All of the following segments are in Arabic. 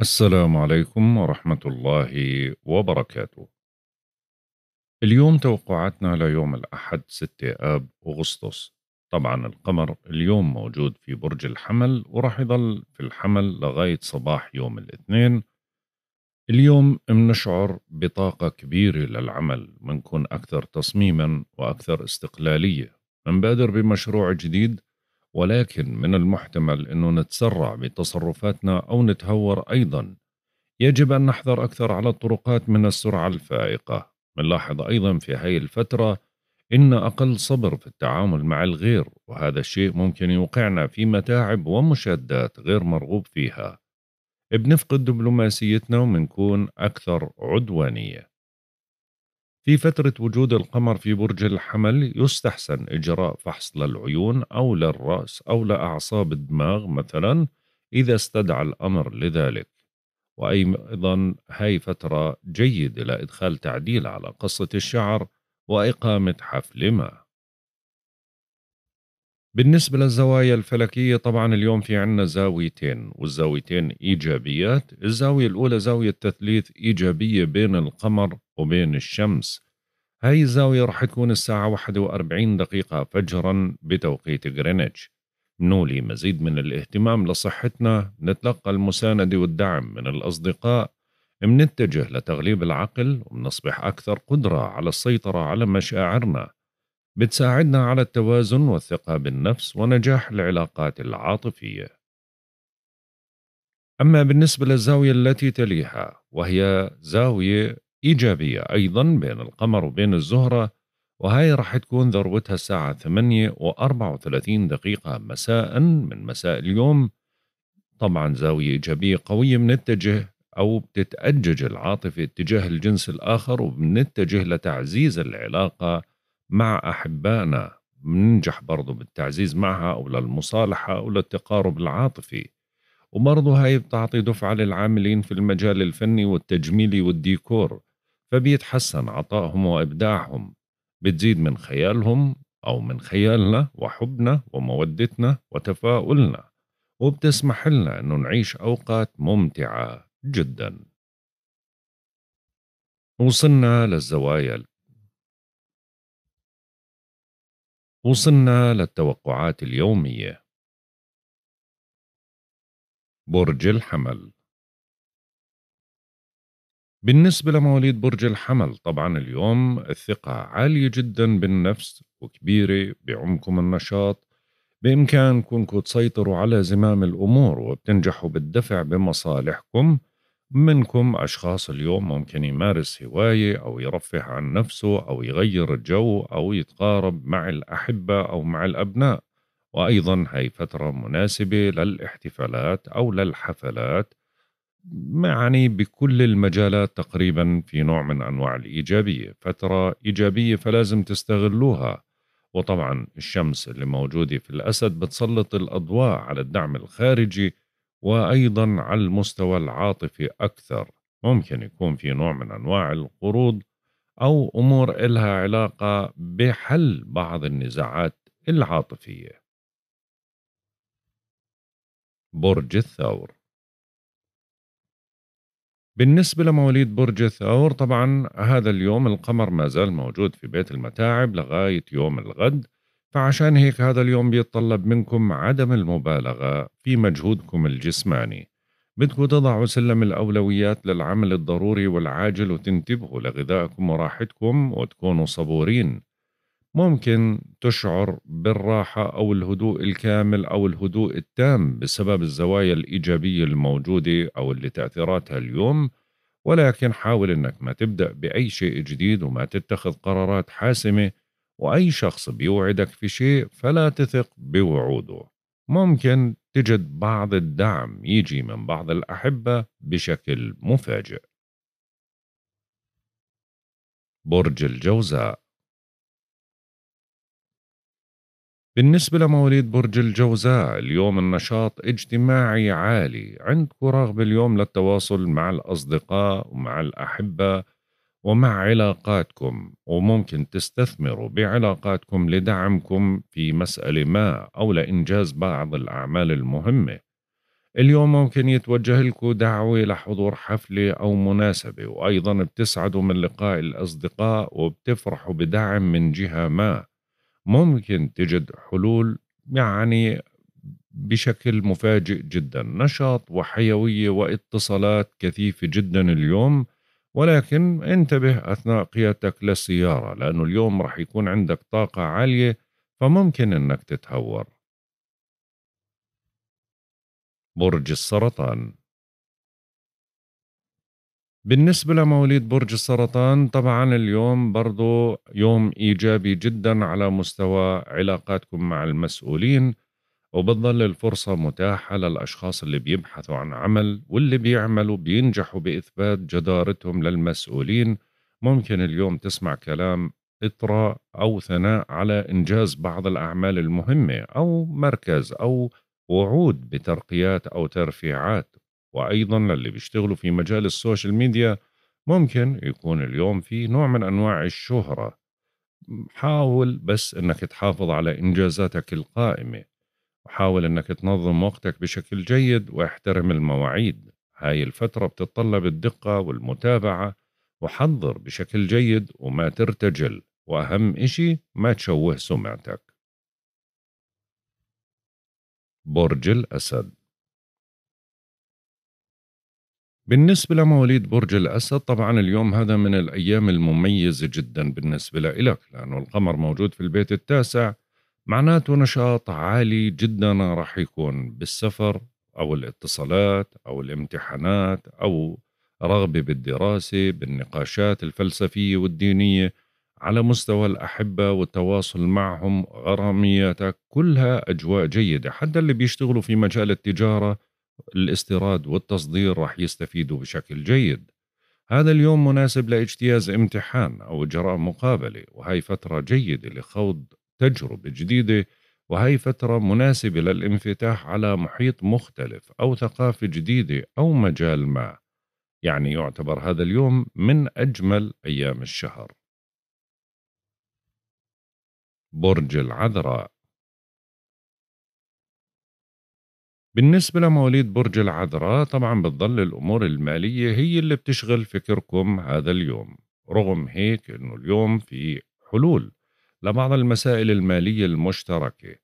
السلام عليكم ورحمة الله وبركاته. اليوم توقعاتنا ليوم الأحد 6 آب أغسطس. طبعا القمر اليوم موجود في برج الحمل ورح يضل في الحمل لغاية صباح يوم الاثنين. اليوم منشعر بطاقة كبيرة للعمل منكون أكثر تصميما وأكثر استقلالية منبادر بمشروع جديد ولكن من المحتمل أن نتسرع بتصرفاتنا أو نتهور أيضا يجب أن نحذر أكثر على الطرقات من السرعة الفائقة نلاحظ أيضا في هاي الفترة إن أقل صبر في التعامل مع الغير وهذا الشيء ممكن يوقعنا في متاعب ومشادات غير مرغوب فيها بنفقد دبلوماسيتنا ومنكون أكثر عدوانية في فترة وجود القمر في برج الحمل يستحسن إجراء فحص للعيون أو للرأس أو لأعصاب الدماغ مثلا إذا استدعى الأمر لذلك وأيضا هاي فترة جيدة لإدخال تعديل على قصة الشعر وإقامة حفل ما بالنسبة للزوايا الفلكية طبعا اليوم في عنا زاويتين والزاويتين إيجابيات الزاوية الأولى زاوية تثليث إيجابية بين القمر وبين الشمس هاي الزاوية رح تكون الساعة 41 دقيقة فجرا بتوقيت غرينتش نولي مزيد من الاهتمام لصحتنا نتلقى المساندة والدعم من الأصدقاء منتجه لتغليب العقل ومنصبح أكثر قدرة على السيطرة على مشاعرنا بتساعدنا على التوازن والثقة بالنفس ونجاح العلاقات العاطفية. أما بالنسبة للزاوية التي تليها وهي زاوية إيجابية أيضا بين القمر وبين الزهرة وهي راح تكون ذروتها الساعة 8 و 34 دقيقة مساء من مساء اليوم طبعا زاوية إيجابية قوية بنتجه أو بتتأجج العاطفة اتجاه الجنس الآخر وبنتجه لتعزيز العلاقة مع أحبائنا بننجح برضو بالتعزيز معها أو للمصالحة أو للتقارب العاطفي وبرضه هاي بتعطي دفعة للعاملين في المجال الفني والتجميلي والديكور فبيتحسن عطائهم وإبداعهم بتزيد من خيالهم أو من خيالنا وحبنا ومودتنا وتفاؤلنا وبتسمح لنا أنه نعيش أوقات ممتعة جدا وصلنا للزوايا وصلنا للتوقعات اليومية برج الحمل بالنسبة لمواليد برج الحمل طبعا اليوم الثقة عالية جدا بالنفس وكبيرة بعمكم النشاط بإمكانكم تسيطروا على زمام الأمور وبتنجحوا بالدفع بمصالحكم منكم أشخاص اليوم ممكن يمارس هواية أو يرفه عن نفسه أو يغير الجو أو يتقارب مع الأحبة أو مع الأبناء وأيضا هاي فترة مناسبة للاحتفالات أو للحفلات يعني بكل المجالات تقريبا في نوع من أنواع الإيجابية فترة إيجابية فلازم تستغلوها وطبعا الشمس اللي موجودة في الأسد بتسلط الأضواء على الدعم الخارجي وأيضا على المستوى العاطفي أكثر ممكن يكون في نوع من أنواع القروض أو أمور إلها علاقة بحل بعض النزاعات العاطفية برج الثور بالنسبة لمواليد برج الثور طبعا هذا اليوم القمر ما زال موجود في بيت المتاعب لغاية يوم الغد فعشان هيك هذا اليوم بيتطلب منكم عدم المبالغة في مجهودكم الجسماني بدكم تضعوا سلم الأولويات للعمل الضروري والعاجل وتنتبهوا لغذائكم وراحتكم وتكونوا صبورين ممكن تشعر بالراحة أو الهدوء الكامل أو الهدوء التام بسبب الزوايا الإيجابية الموجودة أو اللي تأثيراتها اليوم ولكن حاول أنك ما تبدأ بأي شيء جديد وما تتخذ قرارات حاسمة وأي شخص بيوعدك في شيء فلا تثق بوعوده ممكن تجد بعض الدعم يجي من بعض الأحبة بشكل مفاجئ برج الجوزاء بالنسبة لمواليد برج الجوزاء اليوم النشاط اجتماعي عالي عندكم رغبة اليوم للتواصل مع الأصدقاء ومع الأحبة ومع علاقاتكم وممكن تستثمروا بعلاقاتكم لدعمكم في مسألة ما أو لإنجاز بعض الأعمال المهمة اليوم ممكن يتوجه لكم دعوة لحضور حفلة أو مناسبة وأيضا بتسعدوا من لقاء الأصدقاء وبتفرحوا بدعم من جهة ما ممكن تجد حلول يعني بشكل مفاجئ جدا نشاط وحيوية واتصالات كثيفة جدا اليوم ولكن انتبه أثناء قيادتك للسيارة لأنه اليوم رح يكون عندك طاقة عالية فممكن أنك تتهور برج السرطان بالنسبة لمواليد برج السرطان طبعا اليوم برضو يوم إيجابي جدا على مستوى علاقاتكم مع المسؤولين وبتظل الفرصة متاحة للأشخاص اللي بيبحثوا عن عمل واللي بيعملوا بينجحوا بإثبات جدارتهم للمسؤولين ممكن اليوم تسمع كلام إطراء أو ثناء على إنجاز بعض الأعمال المهمة أو مركز أو وعود بترقيات أو ترفيعات وأيضا للي بيشتغلوا في مجال السوشيال ميديا ممكن يكون اليوم في نوع من أنواع الشهرة حاول بس أنك تحافظ على إنجازاتك القائمة وحاول أنك تنظم وقتك بشكل جيد واحترم المواعيد هاي الفترة بتتطلب الدقة والمتابعة وحضر بشكل جيد وما ترتجل وأهم إشي ما تشوه سمعتك برج الأسد بالنسبة لمواليد برج الأسد طبعا اليوم هذا من الأيام المميزة جدا بالنسبة لإلك لأنه القمر موجود في البيت التاسع معناته نشاط عالي جدا راح يكون بالسفر أو الاتصالات أو الامتحانات أو رغبة بالدراسة بالنقاشات الفلسفية والدينية على مستوى الأحبة والتواصل معهم غرامياتك كلها أجواء جيدة حتى اللي بيشتغلوا في مجال التجارة الاستيراد والتصدير راح يستفيدوا بشكل جيد هذا اليوم مناسب لاجتياز امتحان أو إجراء مقابلة وهي فترة جيدة لخوض تجربة جديدة وهي فترة مناسبة للانفتاح على محيط مختلف أو ثقافة جديدة أو مجال ما يعني يعتبر هذا اليوم من أجمل أيام الشهر برج العذراء بالنسبة لمواليد برج العذراء طبعا بتظل الأمور المالية هي اللي بتشغل فكركم هذا اليوم رغم هيك أنه اليوم في حلول لبعض المسائل المالية المشتركة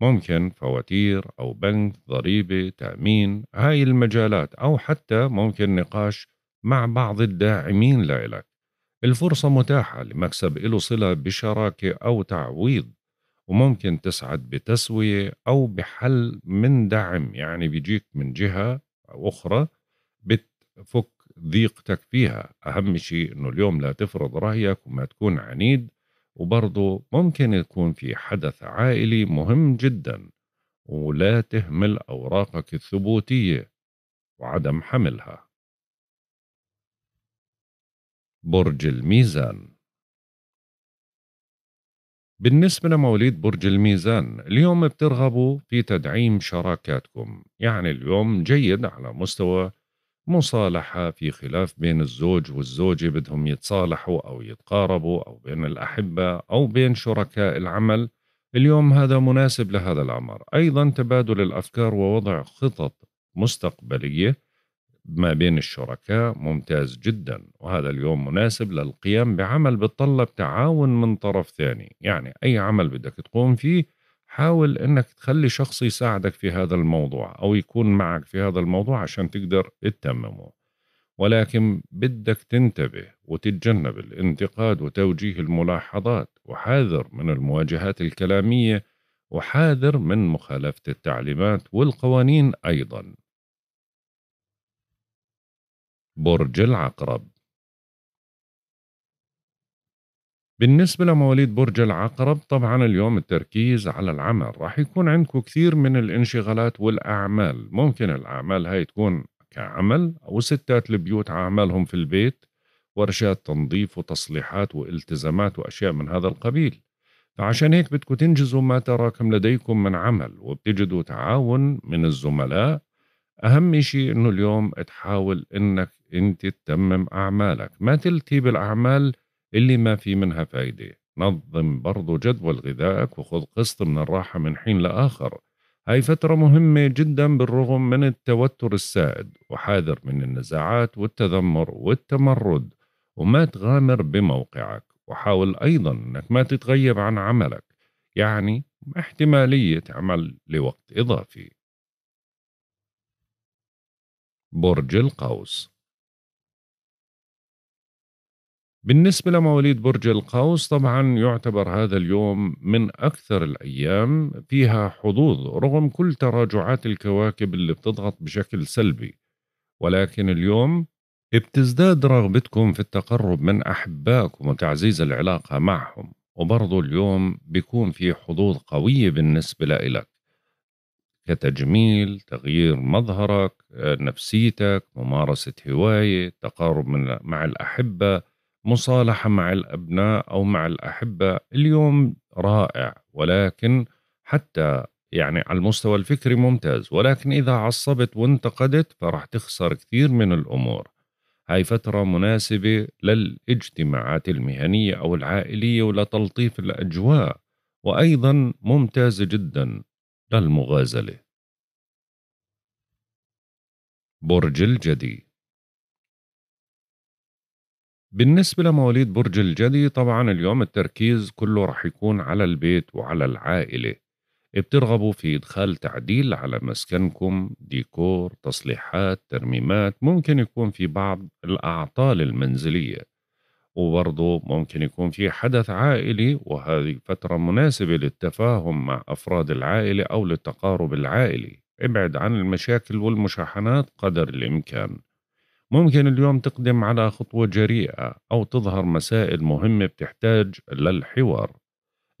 ممكن فواتير أو بنك ضريبة تأمين هاي المجالات أو حتى ممكن نقاش مع بعض الداعمين لإلك الفرصة متاحة لمكسب إله صلة بشراكة أو تعويض وممكن تسعد بتسوية أو بحل من دعم يعني بيجيك من جهة أو أخرى بتفك ضيقتك فيها أهم شيء أنه اليوم لا تفرض رأيك وما تكون عنيد وبرضه ممكن يكون في حدث عائلي مهم جدا ولا تهمل أوراقك الثبوتية وعدم حملها برج الميزان بالنسبة لمواليد برج الميزان اليوم بترغبوا في تدعيم شراكاتكم يعني اليوم جيد على مستوى مصالحة في خلاف بين الزوج والزوجة بدهم يتصالحوا أو يتقاربوا أو بين الأحبة أو بين شركاء العمل اليوم هذا مناسب لهذا الأمر أيضا تبادل الأفكار ووضع خطط مستقبلية ما بين الشركاء ممتاز جدا وهذا اليوم مناسب للقيام بعمل بتطلب تعاون من طرف ثاني يعني أي عمل بدك تقوم فيه حاول انك تخلي شخص يساعدك في هذا الموضوع او يكون معك في هذا الموضوع عشان تقدر تتممه ولكن بدك تنتبه وتتجنب الانتقاد وتوجيه الملاحظات وحاذر من المواجهات الكلاميه وحاذر من مخالفه التعليمات والقوانين ايضا برج العقرب بالنسبة لمواليد برج العقرب طبعا اليوم التركيز على العمل راح يكون عندكم كثير من الانشغالات والأعمال ممكن الأعمال هاي تكون كعمل أو ستات البيوت أعمالهم في البيت ورشات تنظيف وتصليحات والتزامات وأشياء من هذا القبيل فعشان هيك بدكم تنجزوا ما تراكم لديكم من عمل وبتجدوا تعاون من الزملاء أهم شيء إنه اليوم تحاول إنك أنت تتمم أعمالك ما تلتي بالأعمال اللي ما في منها فايدة نظم برضو جدول غذائك وخذ قسط من الراحة من حين لآخر هاي فترة مهمة جدا بالرغم من التوتر السائد وحاذر من النزاعات والتذمر والتمرد وما تغامر بموقعك وحاول أيضا أنك ما تتغيب عن عملك يعني احتمالية عمل لوقت إضافي برج القوس بالنسبة لمواليد برج القوس طبعا يعتبر هذا اليوم من أكثر الأيام فيها حظوظ رغم كل تراجعات الكواكب اللي بتضغط بشكل سلبي ولكن اليوم بتزداد رغبتكم في التقرب من أحبائكم وتعزيز العلاقة معهم وبرضو اليوم بيكون في حظوظ قوية بالنسبة لإلك كتجميل تغيير مظهرك نفسيتك ممارسة هواية تقارب من مع الأحبة مصالحه مع الابناء او مع الاحبه اليوم رائع ولكن حتى يعني على المستوى الفكري ممتاز ولكن اذا عصبت وانتقدت فراح تخسر كثير من الامور هاي فترة مناسبة للاجتماعات المهنية أو العائلية ولتلطيف الأجواء وأيضا ممتازة جدا للمغازلة برج الجدي بالنسبة لمواليد برج الجدي طبعا اليوم التركيز كله راح يكون على البيت وعلى العائلة بترغبوا في إدخال تعديل على مسكنكم ديكور تصليحات ترميمات ممكن يكون في بعض الأعطال المنزلية وبرضه ممكن يكون في حدث عائلي وهذه فترة مناسبة للتفاهم مع أفراد العائلة أو للتقارب العائلي ابعد عن المشاكل والمشاحنات قدر الإمكان ممكن اليوم تقدم على خطوة جريئة أو تظهر مسائل مهمة بتحتاج للحوار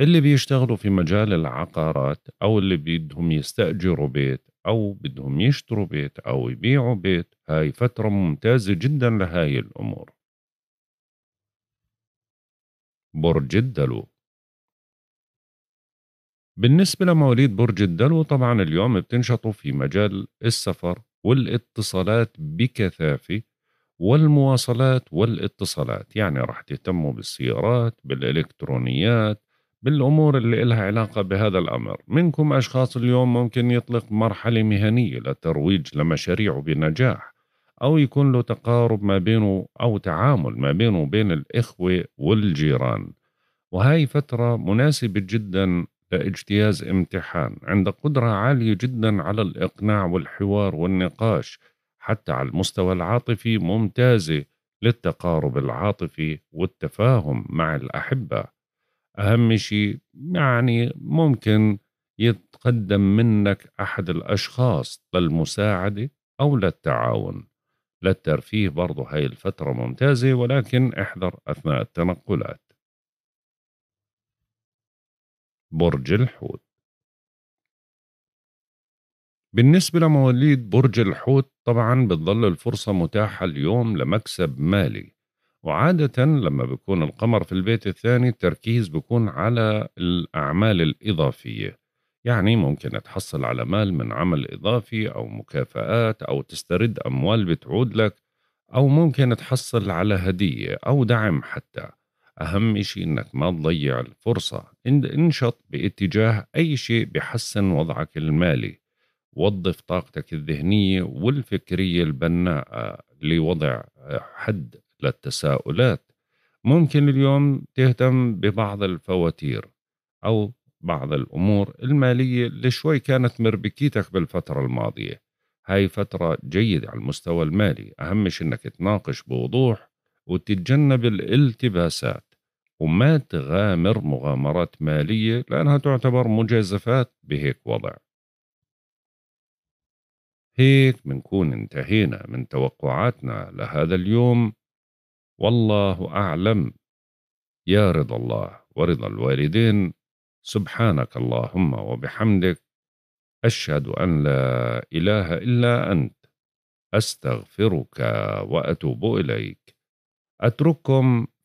اللي بيشتغلوا في مجال العقارات أو اللي بدهم يستأجروا بيت أو بدهم يشتروا بيت أو يبيعوا بيت هاي فترة ممتازة جدا لهاي الأمور برج الدلو بالنسبة لمواليد برج الدلو طبعا اليوم بتنشطوا في مجال السفر والاتصالات بكثافة والمواصلات والاتصالات يعني راح تهتموا بالسيارات بالإلكترونيات بالأمور اللي إلها علاقة بهذا الأمر منكم أشخاص اليوم ممكن يطلق مرحلة مهنية للترويج لمشاريعه بنجاح أو يكون له تقارب ما بينه أو تعامل ما بينه وبين الإخوة والجيران وهاي فترة مناسبة جدا لاجتياز امتحان عندك قدرة عالية جدا على الإقناع والحوار والنقاش حتى على المستوى العاطفي ممتازة للتقارب العاطفي والتفاهم مع الأحبة أهم شيء يعني ممكن يتقدم منك أحد الأشخاص للمساعدة أو للتعاون للترفيه برضه هاي الفترة ممتازة ولكن احذر أثناء التنقلات برج الحوت بالنسبة لمواليد برج الحوت طبعا بتظل الفرصة متاحة اليوم لمكسب مالي وعادة لما بيكون القمر في البيت الثاني التركيز بيكون على الأعمال الإضافية يعني ممكن تحصل على مال من عمل إضافي أو مكافآت أو تسترد أموال بتعود لك أو ممكن تحصل على هدية أو دعم حتى أهم شيء إنك ما تضيع الفرصة انشط باتجاه أي شيء بحسن وضعك المالي وظف طاقتك الذهنية والفكرية البناءة لوضع حد للتساؤلات ممكن اليوم تهتم ببعض الفواتير أو بعض الأمور المالية اللي شوي كانت مربكيتك بالفترة الماضية هاي فترة جيدة على المستوى المالي أهم شيء إنك تناقش بوضوح وتتجنب الالتباسات وما تغامر مغامرات مالية لأنها تعتبر مجازفات بهيك وضع هيك منكون انتهينا من توقعاتنا لهذا اليوم والله أعلم يا رضا الله ورضا الوالدين سبحانك اللهم وبحمدك أشهد أن لا إله إلا أنت أستغفرك وأتوب إليك أترككم